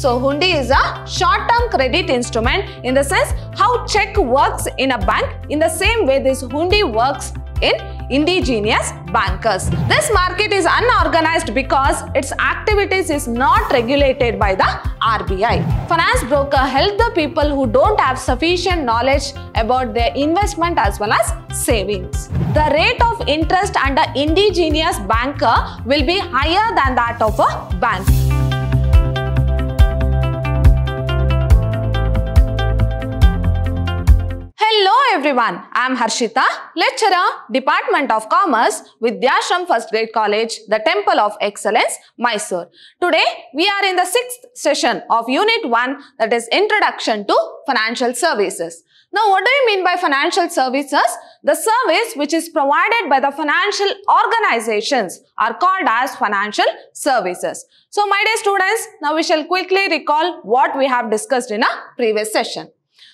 So Hundi is a short-term credit instrument in the sense how check works in a bank in the same way this Hundi works in indigenous bankers. This market is unorganized because its activities is not regulated by the RBI. Finance broker help the people who don't have sufficient knowledge about their investment as well as savings. The rate of interest under indigenous banker will be higher than that of a bank. Hello everyone, I am Harshita, lecturer, Department of Commerce, Vidyashram First Grade College, the Temple of Excellence, Mysore. Today, we are in the sixth session of Unit 1 that is Introduction to Financial Services. Now, what do you mean by financial services? The service which is provided by the financial organizations are called as financial services. So, my dear students, now we shall quickly recall what we have discussed in a previous session.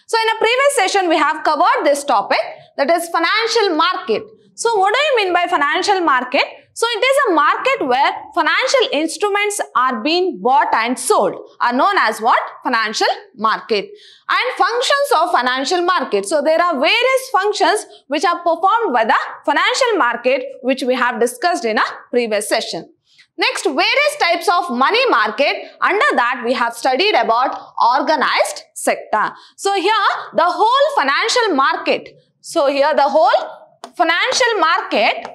So in a previous session, we have covered this topic that is financial market. So what do you mean by financial market? So it is a market where financial instruments are being bought and sold are known as what? Financial market. And functions of financial market. So there are various functions which are performed by the financial market which we have discussed in a previous session. Next, various types of money market. Under that, we have studied about organized sector. So here, the whole financial market. So here, the whole financial market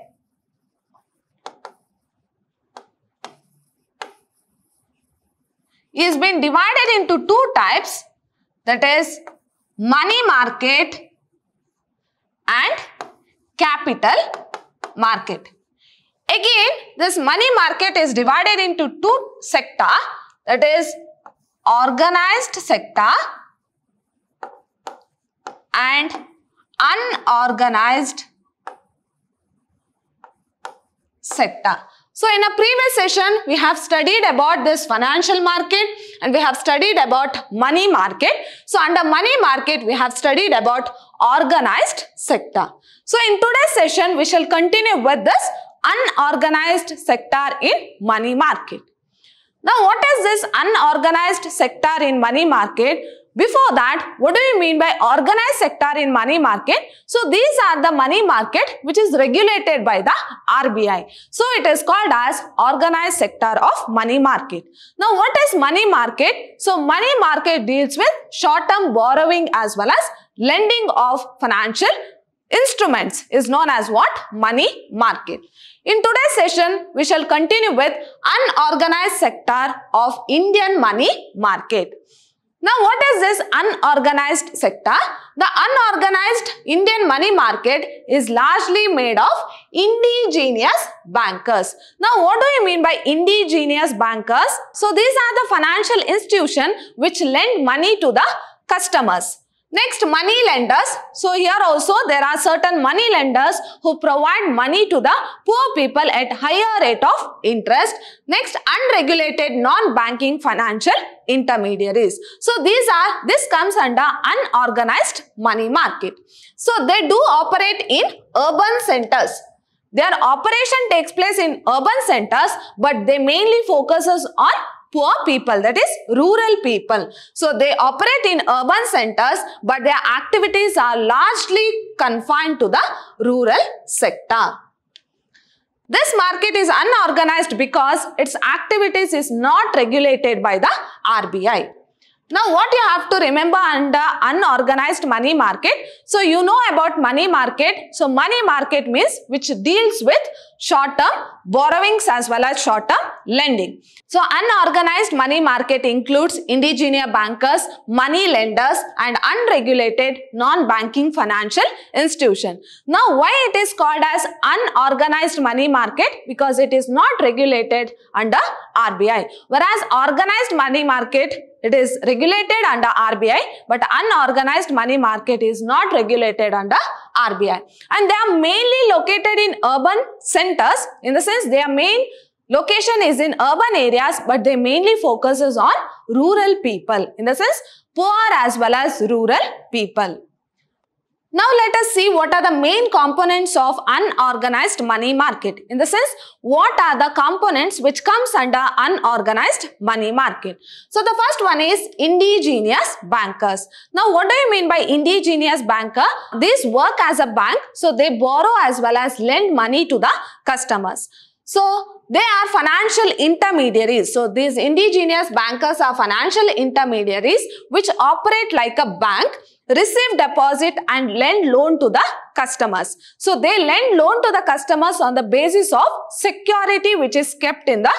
is been divided into two types that is money market and capital market. Again, this money market is divided into two sector that is organized sector and unorganized sector. So in a previous session, we have studied about this financial market and we have studied about money market. So under money market, we have studied about organized sector. So in today's session, we shall continue with this unorganized sector in money market. Now, what is this unorganized sector in money market? Before that, what do we mean by organized sector in money market? So, these are the money market which is regulated by the RBI. So, it is called as organized sector of money market. Now, what is money market? So, money market deals with short-term borrowing as well as lending of financial instruments is known as what? Money market. In today's session, we shall continue with unorganized sector of Indian money market. Now, what is this unorganized sector? The unorganized Indian money market is largely made of indigenous bankers. Now, what do you mean by indigenous bankers? So, these are the financial institution which lend money to the customers. Next, money lenders. So here also there are certain money lenders who provide money to the poor people at higher rate of interest. Next, unregulated non-banking financial intermediaries. So these are, this comes under unorganized money market. So they do operate in urban centers. Their operation takes place in urban centers, but they mainly focuses on poor people, that is rural people. So they operate in urban centers, but their activities are largely confined to the rural sector. This market is unorganized because its activities is not regulated by the RBI. Now what you have to remember under unorganized money market. So you know about money market. So money market means which deals with short-term borrowings as well as short-term lending. So unorganized money market includes indigenous bankers, money lenders and unregulated non-banking financial institution. Now why it is called as unorganized money market? Because it is not regulated under RBI. Whereas organized money market it is regulated under RBI, but unorganized money market is not regulated under RBI. And they are mainly located in urban centers. In the sense, their main location is in urban areas, but they mainly focuses on rural people. In the sense, poor as well as rural people. Now let us see what are the main components of unorganized money market. In the sense, what are the components which comes under unorganized money market? So the first one is indigenous bankers. Now what do you mean by indigenous banker? These work as a bank, so they borrow as well as lend money to the customers. So they are financial intermediaries. So these indigenous bankers are financial intermediaries which operate like a bank receive deposit and lend loan to the customers. So they lend loan to the customers on the basis of security which is kept in the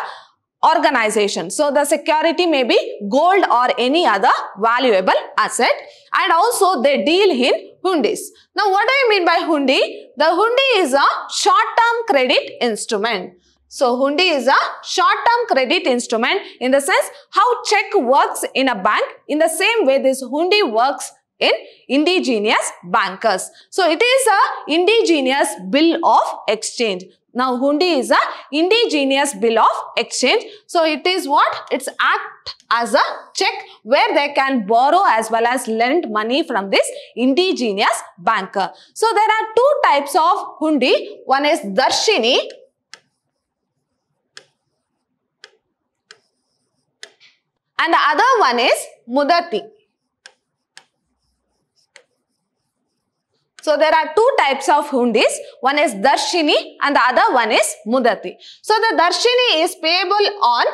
organization. So the security may be gold or any other valuable asset and also they deal in hundis. Now what do you mean by hundi? The hundi is a short-term credit instrument. So hundi is a short-term credit instrument in the sense how check works in a bank. In the same way this hundi works in indigenous bankers. So it is a indigenous bill of exchange. Now Hundi is a indigenous bill of exchange. So it is what? It's act as a check where they can borrow as well as lend money from this indigenous banker. So there are two types of Hundi. One is Darshini and the other one is Mudati. So there are two types of hundis. One is Darshini and the other one is Mudati. So the Darshini is payable on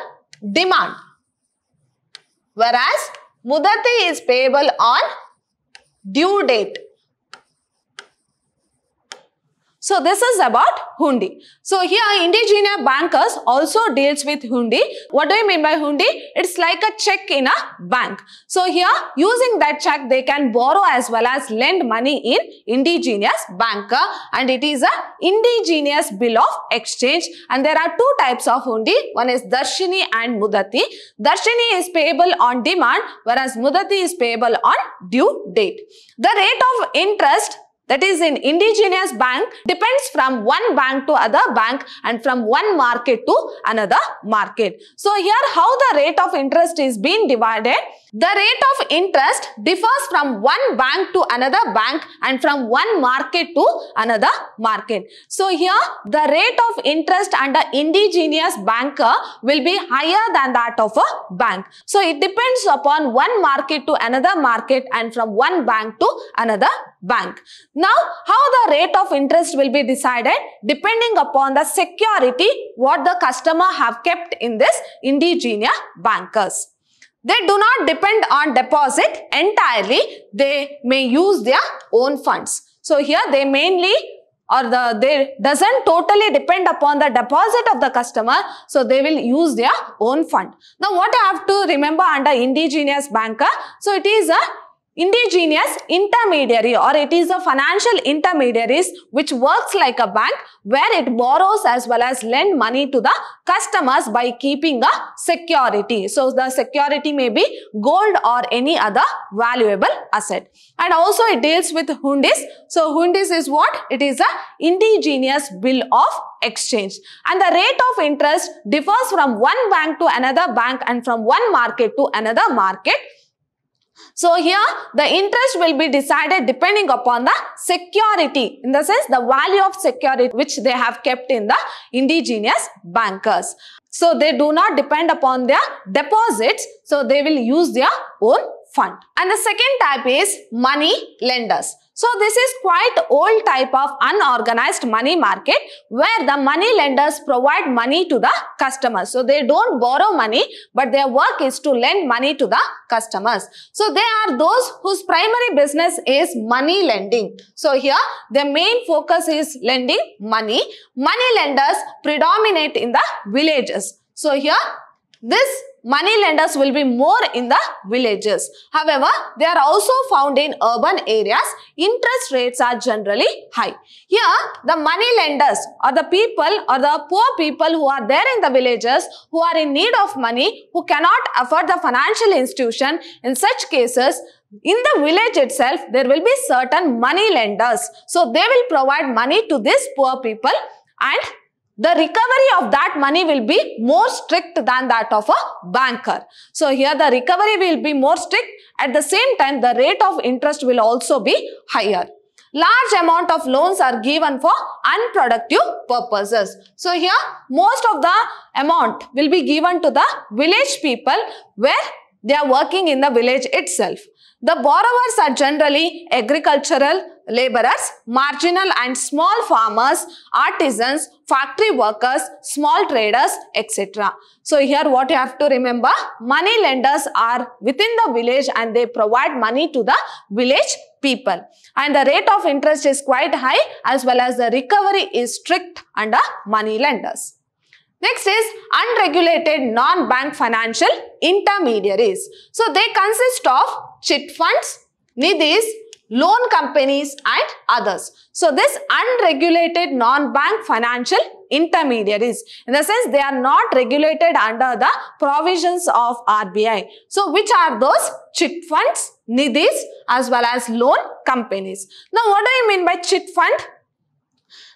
demand. Whereas Mudati is payable on due date. So this is about Hundi. So here indigenous bankers also deals with Hundi. What do you mean by Hundi? It's like a check in a bank. So here using that check they can borrow as well as lend money in indigenous banker and it is a indigenous bill of exchange and there are two types of Hundi. One is Darshini and Mudati. Darshini is payable on demand whereas Mudati is payable on due date. The rate of interest that is in indigenous bank depends from one bank to other bank and from one market to another market. So here how the rate of interest is being divided. The rate of interest differs from one bank to another bank and from one market to another market. So here the rate of interest under indigenous banker will be higher than that of a bank. So it depends upon one market to another market and from one bank to another bank. Now, how the rate of interest will be decided depending upon the security what the customer have kept in this indigenous bankers. They do not depend on deposit entirely. They may use their own funds. So here they mainly or the, they doesn't totally depend upon the deposit of the customer. So they will use their own fund. Now what I have to remember under indigenous banker. So it is a Indigenous intermediary or it is a financial intermediaries which works like a bank where it borrows as well as lend money to the customers by keeping a security. So the security may be gold or any other valuable asset. And also it deals with hundis. So hundis is what? It is a indigenous bill of exchange. And the rate of interest differs from one bank to another bank and from one market to another market. So here the interest will be decided depending upon the security in the sense the value of security which they have kept in the indigenous bankers. So they do not depend upon their deposits. So they will use their own fund. And the second type is money lenders. So this is quite old type of unorganized money market where the money lenders provide money to the customers. So they don't borrow money but their work is to lend money to the customers. So they are those whose primary business is money lending. So here their main focus is lending money. Money lenders predominate in the villages. So here this money lenders will be more in the villages. However, they are also found in urban areas. Interest rates are generally high. Here, the money lenders or the people or the poor people who are there in the villages, who are in need of money, who cannot afford the financial institution, in such cases, in the village itself, there will be certain money lenders. So, they will provide money to these poor people and the recovery of that money will be more strict than that of a banker. So here the recovery will be more strict. At the same time, the rate of interest will also be higher. Large amount of loans are given for unproductive purposes. So here, most of the amount will be given to the village people where they are working in the village itself. The borrowers are generally agricultural laborers, marginal and small farmers, artisans, factory workers, small traders, etc. So here what you have to remember, money lenders are within the village and they provide money to the village people. And the rate of interest is quite high as well as the recovery is strict under money lenders. Next is unregulated non-bank financial intermediaries. So they consist of chit funds, nidis, loan companies and others. So this unregulated non-bank financial intermediaries in the sense they are not regulated under the provisions of RBI. So which are those? Chit funds, nidis as well as loan companies. Now what do you mean by chit fund?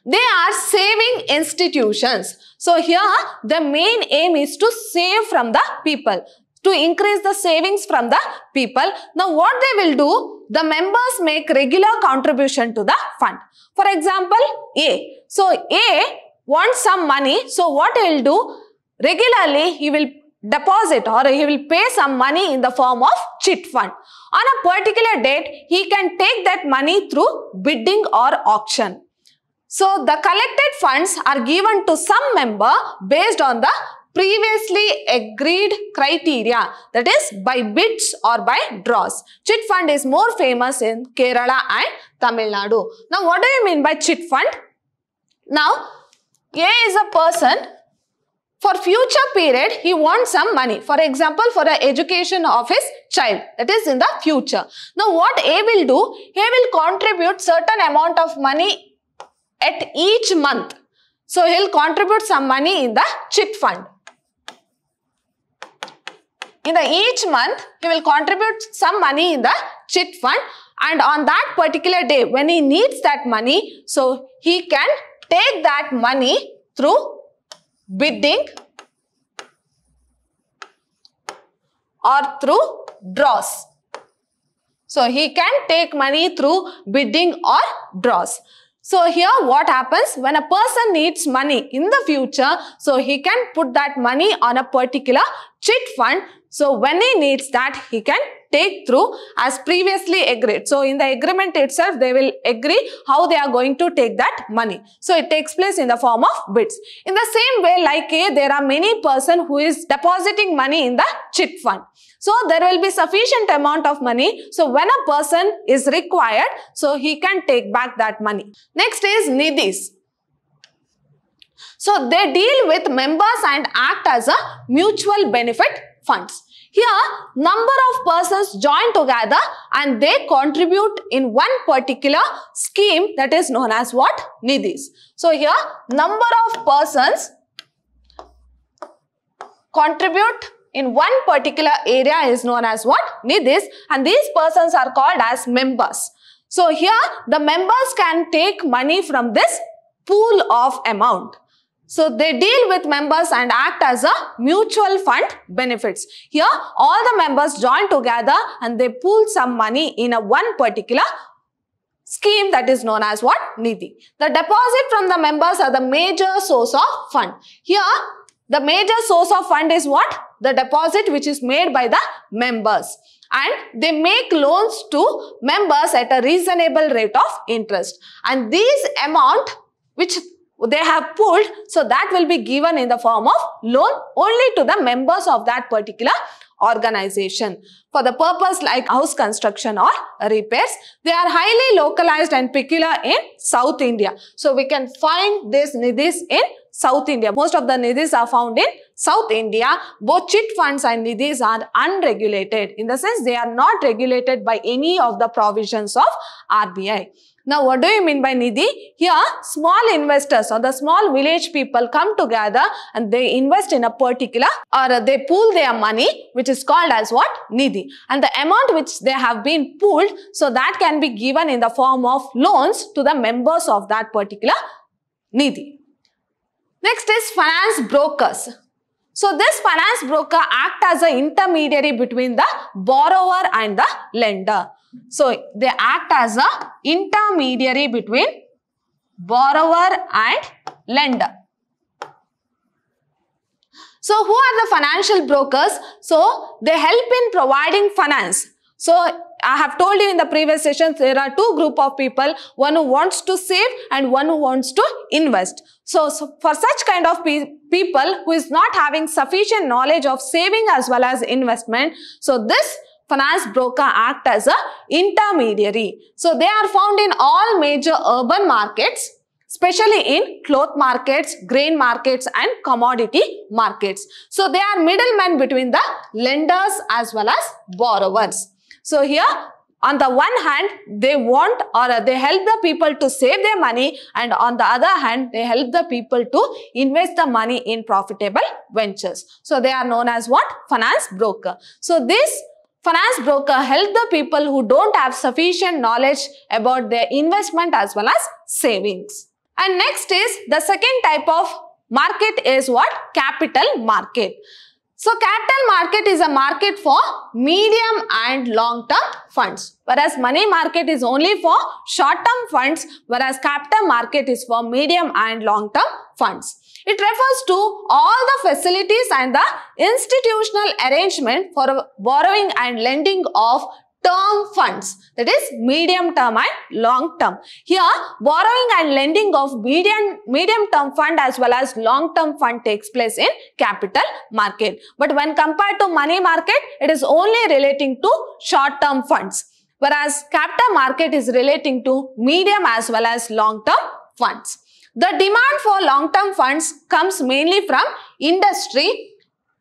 They are saving institutions. So here the main aim is to save from the people, to increase the savings from the people. Now what they will do, the members make regular contribution to the fund. For example, A. So A wants some money. So what he will do, regularly he will deposit or he will pay some money in the form of chit fund. On a particular date, he can take that money through bidding or auction. So the collected funds are given to some member based on the previously agreed criteria that is by bids or by draws. Chit fund is more famous in Kerala and Tamil Nadu. Now what do you mean by chit fund? Now A is a person for future period he wants some money. For example for the education of his child that is in the future. Now what A will do? He will contribute certain amount of money at each month. So he'll contribute some money in the chip fund. In the each month, he will contribute some money in the chip fund and on that particular day when he needs that money, so he can take that money through bidding or through draws. So he can take money through bidding or draws. So here what happens when a person needs money in the future, so he can put that money on a particular chit fund. So when he needs that, he can take through as previously agreed. So in the agreement itself, they will agree how they are going to take that money. So it takes place in the form of bids. In the same way, like A, there are many person who is depositing money in the chit fund. So there will be sufficient amount of money. So when a person is required, so he can take back that money. Next is Nidhis. So they deal with members and act as a mutual benefit funds. Here, number of persons join together and they contribute in one particular scheme that is known as what? Nidhis. So here, number of persons contribute in one particular area is known as what? Nidhis and these persons are called as members. So here the members can take money from this pool of amount. So they deal with members and act as a mutual fund benefits. Here all the members join together and they pool some money in a one particular scheme that is known as what? Nidhi. The deposit from the members are the major source of fund. Here the major source of fund is what? The deposit which is made by the members. And they make loans to members at a reasonable rate of interest. And these amount which they have pulled, so that will be given in the form of loan only to the members of that particular organization. For the purpose like house construction or repairs, they are highly localized and peculiar in South India. So we can find these nidhis in South India. Most of the nidhis are found in South India. Both chit funds and nidhis are unregulated. In the sense, they are not regulated by any of the provisions of RBI. Now, what do you mean by Nidhi? Here, small investors or the small village people come together and they invest in a particular or they pool their money, which is called as what? Nidhi. And the amount which they have been pooled, so that can be given in the form of loans to the members of that particular Nidhi. Next is finance brokers. So this finance broker act as an intermediary between the borrower and the lender. So they act as a intermediary between borrower and lender. So who are the financial brokers? So they help in providing finance. So I have told you in the previous sessions, there are two group of people, one who wants to save and one who wants to invest. So, so for such kind of pe people who is not having sufficient knowledge of saving as well as investment, so this finance broker act as a intermediary. So they are found in all major urban markets especially in cloth markets, grain markets and commodity markets. So they are middlemen between the lenders as well as borrowers. So here on the one hand, they want or they help the people to save their money and on the other hand, they help the people to invest the money in profitable ventures. So they are known as what? Finance broker. So this Finance broker help the people who don't have sufficient knowledge about their investment as well as savings. And next is the second type of market is what? Capital market. So capital market is a market for medium and long term funds whereas money market is only for short term funds whereas capital market is for medium and long term funds. It refers to all the facilities and the institutional arrangement for borrowing and lending of term funds that is medium term and long term. Here borrowing and lending of medium, medium term fund as well as long term fund takes place in capital market. But when compared to money market it is only relating to short term funds whereas capital market is relating to medium as well as long term funds. The demand for long-term funds comes mainly from industry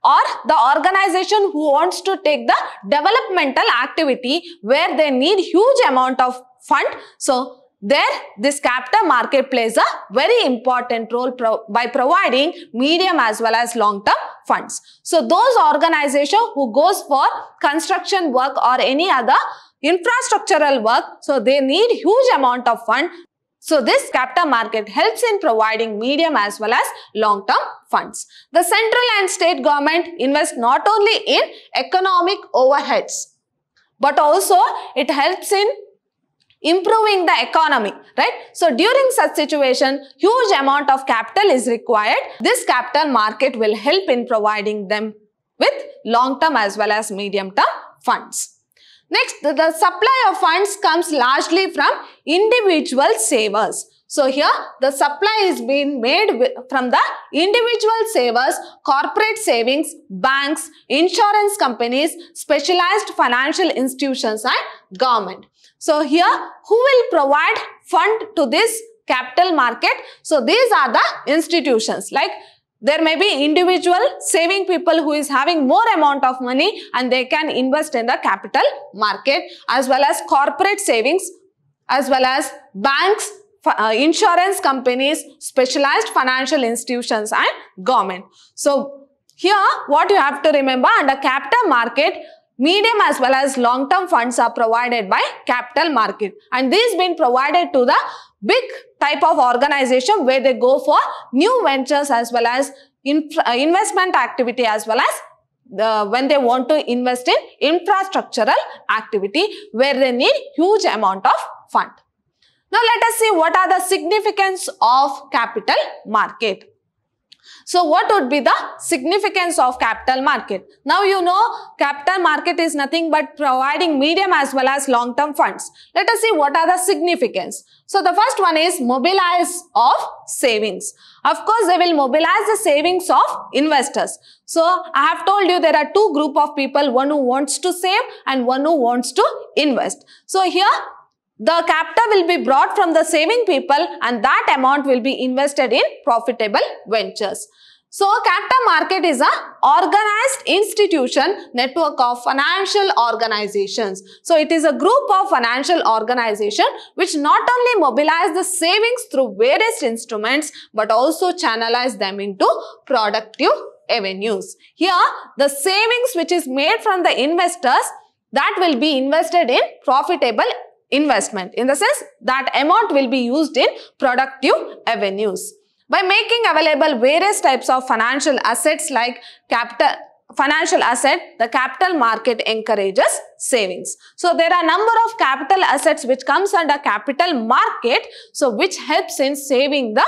or the organization who wants to take the developmental activity where they need huge amount of fund. So there this capital market plays a very important role pro by providing medium as well as long-term funds. So those organization who goes for construction work or any other infrastructural work, so they need huge amount of fund so this capital market helps in providing medium as well as long-term funds. The central and state government invest not only in economic overheads, but also it helps in improving the economy, right? So during such situation, huge amount of capital is required. This capital market will help in providing them with long-term as well as medium-term funds. Next, the supply of funds comes largely from individual savers. So here the supply is being made from the individual savers, corporate savings, banks, insurance companies, specialized financial institutions and government. So here who will provide fund to this capital market? So these are the institutions like there may be individual saving people who is having more amount of money and they can invest in the capital market as well as corporate savings as well as banks, uh, insurance companies, specialized financial institutions and government. So here what you have to remember under capital market medium as well as long term funds are provided by capital market and these being provided to the big type of organization where they go for new ventures as well as uh, investment activity as well as the, uh, when they want to invest in infrastructural activity where they need huge amount of fund. Now let us see what are the significance of capital market. So what would be the significance of capital market? Now you know capital market is nothing but providing medium as well as long-term funds. Let us see what are the significance. So the first one is mobilize of savings. Of course, they will mobilize the savings of investors. So I have told you there are two group of people, one who wants to save and one who wants to invest. So here the capital will be brought from the saving people and that amount will be invested in profitable ventures. So capital market is a organized institution network of financial organizations. So it is a group of financial organization which not only mobilize the savings through various instruments but also channelize them into productive avenues. Here the savings which is made from the investors that will be invested in profitable investment in the sense that amount will be used in productive avenues. By making available various types of financial assets like capital, financial asset, the capital market encourages savings. So there are number of capital assets which comes under capital market, so which helps in saving the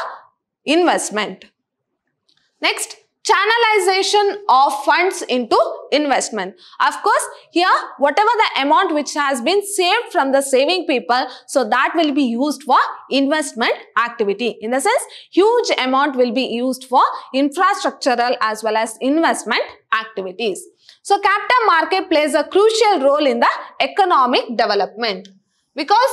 investment. Next, channelization of funds into investment. Of course, here whatever the amount which has been saved from the saving people, so that will be used for investment activity. In the sense, huge amount will be used for infrastructural as well as investment activities. So, capital market plays a crucial role in the economic development because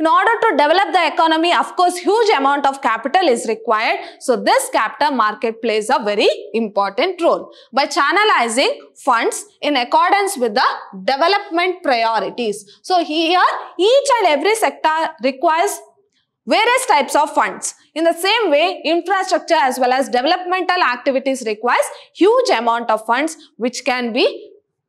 in order to develop the economy, of course, huge amount of capital is required. So this capital market plays a very important role by channelizing funds in accordance with the development priorities. So here, each and every sector requires various types of funds. In the same way, infrastructure as well as developmental activities requires huge amount of funds which can be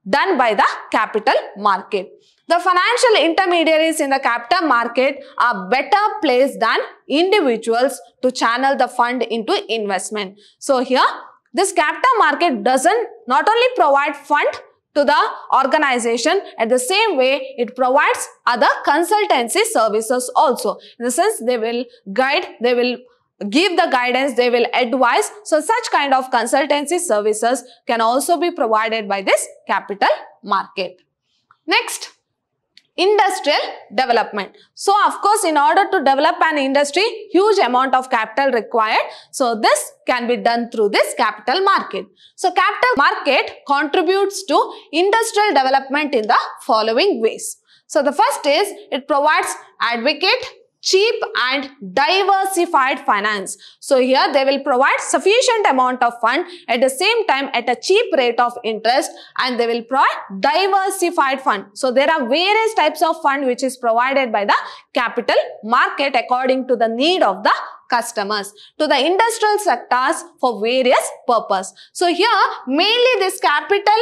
done by the capital market. The financial intermediaries in the capital market are better placed than individuals to channel the fund into investment. So here, this capital market doesn't not only provide fund to the organization at the same way it provides other consultancy services also in the sense they will guide they will give the guidance they will advise so such kind of consultancy services can also be provided by this capital market next Industrial development. So, of course, in order to develop an industry, huge amount of capital required. So, this can be done through this capital market. So, capital market contributes to industrial development in the following ways. So, the first is it provides advocate cheap and diversified finance. So here they will provide sufficient amount of fund at the same time at a cheap rate of interest and they will provide diversified fund. So there are various types of fund which is provided by the capital market according to the need of the customers to the industrial sectors for various purpose. So here mainly this capital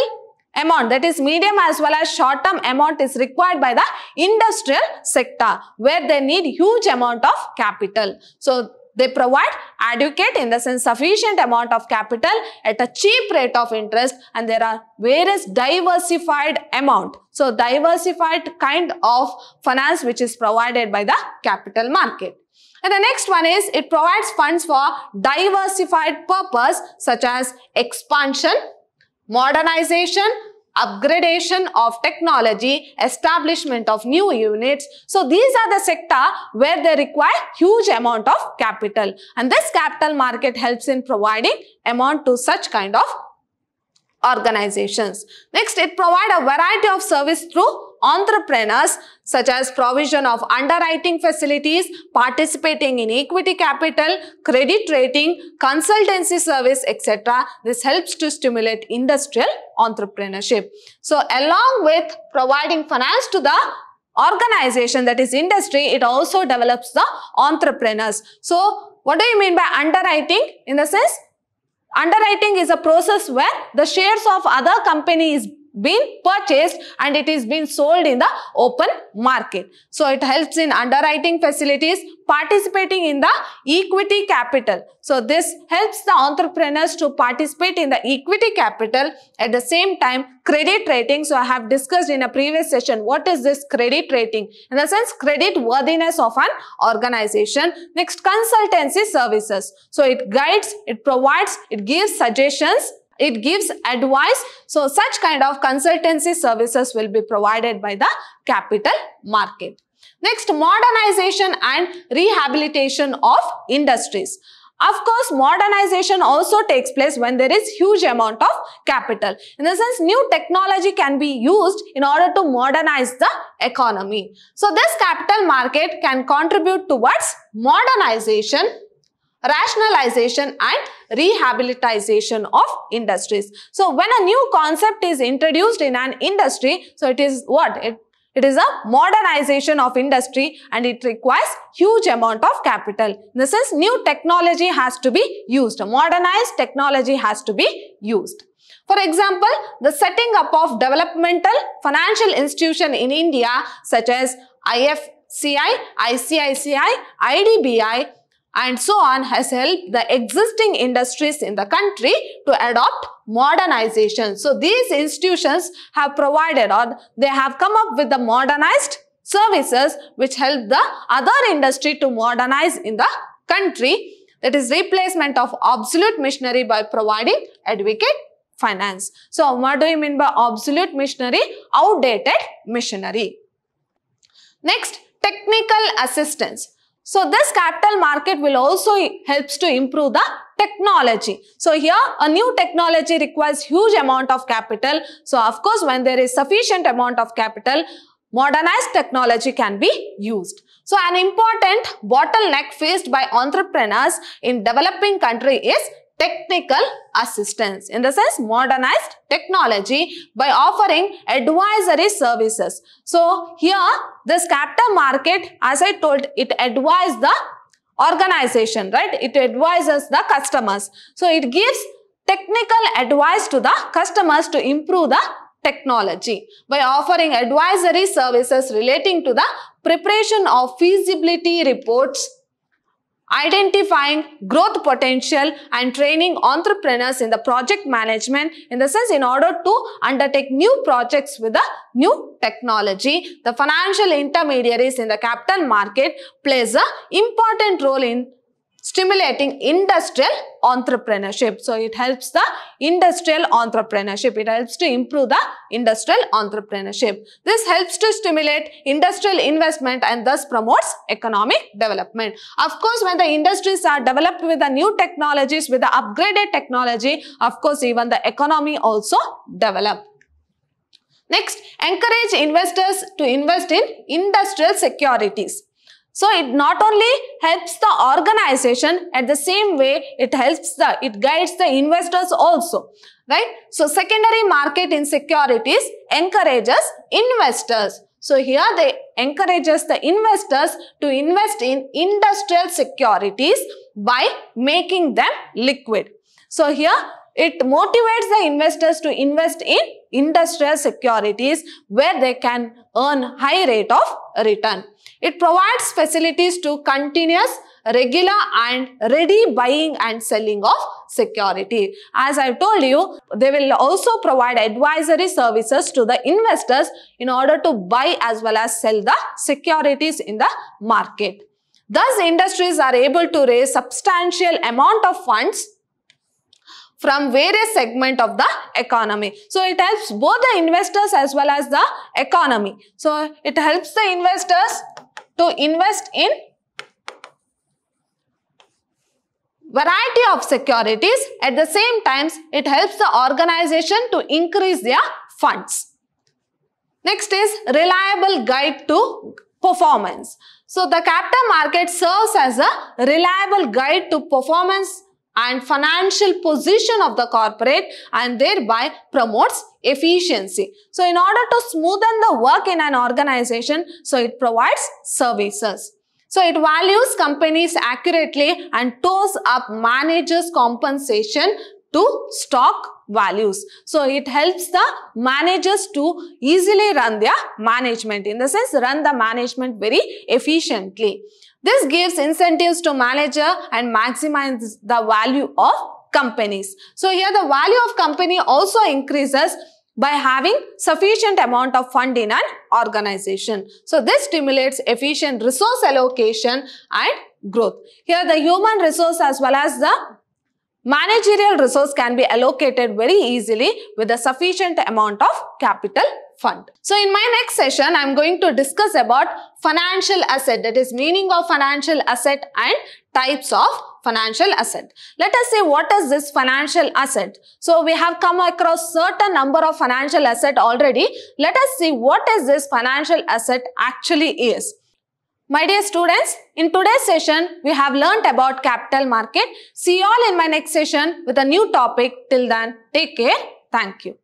amount that is medium as well as short term amount is required by the industrial sector where they need huge amount of capital. So they provide adequate in the sense sufficient amount of capital at a cheap rate of interest and there are various diversified amount. So diversified kind of finance which is provided by the capital market. And the next one is it provides funds for diversified purpose such as expansion modernization, upgradation of technology, establishment of new units. So these are the sector where they require huge amount of capital and this capital market helps in providing amount to such kind of organizations. Next, it provide a variety of service through entrepreneurs such as provision of underwriting facilities, participating in equity capital, credit rating, consultancy service, etc. This helps to stimulate industrial entrepreneurship. So along with providing finance to the organization that is industry, it also develops the entrepreneurs. So what do you mean by underwriting? In the sense, underwriting is a process where the shares of other company is been purchased and it is being sold in the open market. So it helps in underwriting facilities, participating in the equity capital. So this helps the entrepreneurs to participate in the equity capital. At the same time, credit rating. So I have discussed in a previous session, what is this credit rating? In the sense, credit worthiness of an organization. Next, consultancy services. So it guides, it provides, it gives suggestions it gives advice. So such kind of consultancy services will be provided by the capital market. Next, modernization and rehabilitation of industries. Of course, modernization also takes place when there is huge amount of capital. In the sense, new technology can be used in order to modernize the economy. So this capital market can contribute towards modernization rationalization and rehabilitation of industries. So when a new concept is introduced in an industry, so it is what? It, it is a modernization of industry and it requires huge amount of capital. This is new technology has to be used. Modernized technology has to be used. For example, the setting up of developmental financial institution in India such as IFCI, ICICI, IDBI and so on has helped the existing industries in the country to adopt modernization. So these institutions have provided or they have come up with the modernized services which help the other industry to modernize in the country. That is replacement of obsolete machinery by providing adequate finance. So what do you mean by obsolete machinery? Outdated machinery. Next, technical assistance. So this capital market will also helps to improve the technology. So here a new technology requires huge amount of capital. So of course when there is sufficient amount of capital, modernized technology can be used. So an important bottleneck faced by entrepreneurs in developing country is technical assistance in the sense modernized technology by offering advisory services. So here this capital market as I told it advises the organization right it advises the customers. So it gives technical advice to the customers to improve the technology by offering advisory services relating to the preparation of feasibility reports identifying growth potential and training entrepreneurs in the project management in the sense in order to undertake new projects with a new technology. The financial intermediaries in the capital market plays a important role in stimulating industrial entrepreneurship. So it helps the industrial entrepreneurship. It helps to improve the industrial entrepreneurship. This helps to stimulate industrial investment and thus promotes economic development. Of course, when the industries are developed with the new technologies, with the upgraded technology, of course, even the economy also develop. Next, encourage investors to invest in industrial securities. So it not only helps the organization at the same way it helps the, it guides the investors also, right? So secondary market in securities encourages investors. So here they encourages the investors to invest in industrial securities by making them liquid. So here it motivates the investors to invest in industrial securities where they can earn high rate of return. It provides facilities to continuous, regular and ready buying and selling of security. As I've told you, they will also provide advisory services to the investors in order to buy as well as sell the securities in the market. Thus, industries are able to raise substantial amount of funds from various segment of the economy. So it helps both the investors as well as the economy. So it helps the investors to invest in variety of securities. At the same times, it helps the organization to increase their funds. Next is reliable guide to performance. So the capital market serves as a reliable guide to performance and financial position of the corporate and thereby promotes efficiency. So in order to smoothen the work in an organization, so it provides services. So it values companies accurately and toes up managers' compensation to stock values. So it helps the managers to easily run their management in the sense run the management very efficiently. This gives incentives to manager and maximizes the value of companies. So here the value of company also increases by having sufficient amount of fund in an organization. So this stimulates efficient resource allocation and growth. Here the human resource as well as the managerial resource can be allocated very easily with a sufficient amount of capital fund. So in my next session, I'm going to discuss about financial asset that is meaning of financial asset and types of financial asset. Let us see what is this financial asset. So we have come across certain number of financial asset already. Let us see what is this financial asset actually is. My dear students, in today's session, we have learnt about capital market. See you all in my next session with a new topic. Till then, take care. Thank you.